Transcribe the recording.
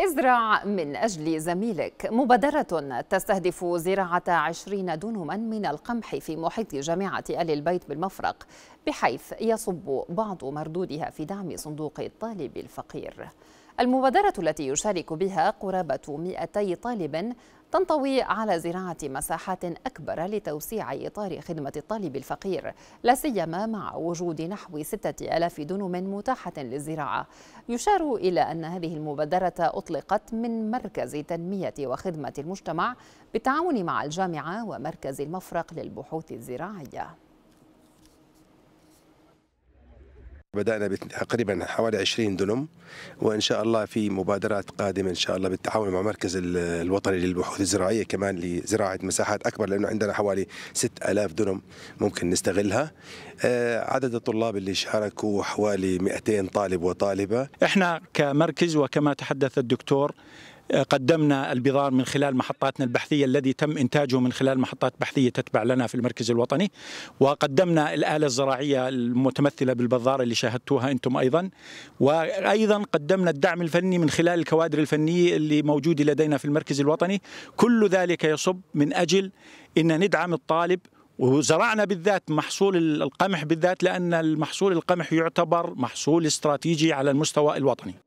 ازرع من أجل زميلك مبادرة تستهدف زراعة عشرين دونما من القمح في محيط جامعة آل البيت بالمفرق بحيث يصب بعض مردودها في دعم صندوق الطالب الفقير المبادرة التي يشارك بها قرابة 200 طالب تنطوي على زراعة مساحات أكبر لتوسيع إطار خدمة الطالب الفقير لا سيما مع وجود نحو 6000 دنم متاحة للزراعة يشار إلى أن هذه المبادرة أطلقت من مركز تنمية وخدمة المجتمع بالتعاون مع الجامعة ومركز المفرق للبحوث الزراعية بدأنا تقريبا حوالي 20 دنم وإن شاء الله في مبادرات قادمة إن شاء الله بالتعاون مع مركز الوطني للبحوث الزراعية كمان لزراعة مساحات أكبر لأنه عندنا حوالي 6000 دنم ممكن نستغلها آه، عدد الطلاب اللي شاركوا حوالي 200 طالب وطالبة إحنا كمركز وكما تحدث الدكتور قدمنا البذار من خلال محطاتنا البحثيه الذي تم انتاجه من خلال محطات بحثيه تتبع لنا في المركز الوطني وقدمنا الاله الزراعيه المتمثله بالبذار اللي شاهدتوها انتم ايضا وايضا قدمنا الدعم الفني من خلال الكوادر الفنيه اللي موجوده لدينا في المركز الوطني كل ذلك يصب من اجل ان ندعم الطالب وزرعنا بالذات محصول القمح بالذات لان المحصول القمح يعتبر محصول استراتيجي على المستوى الوطني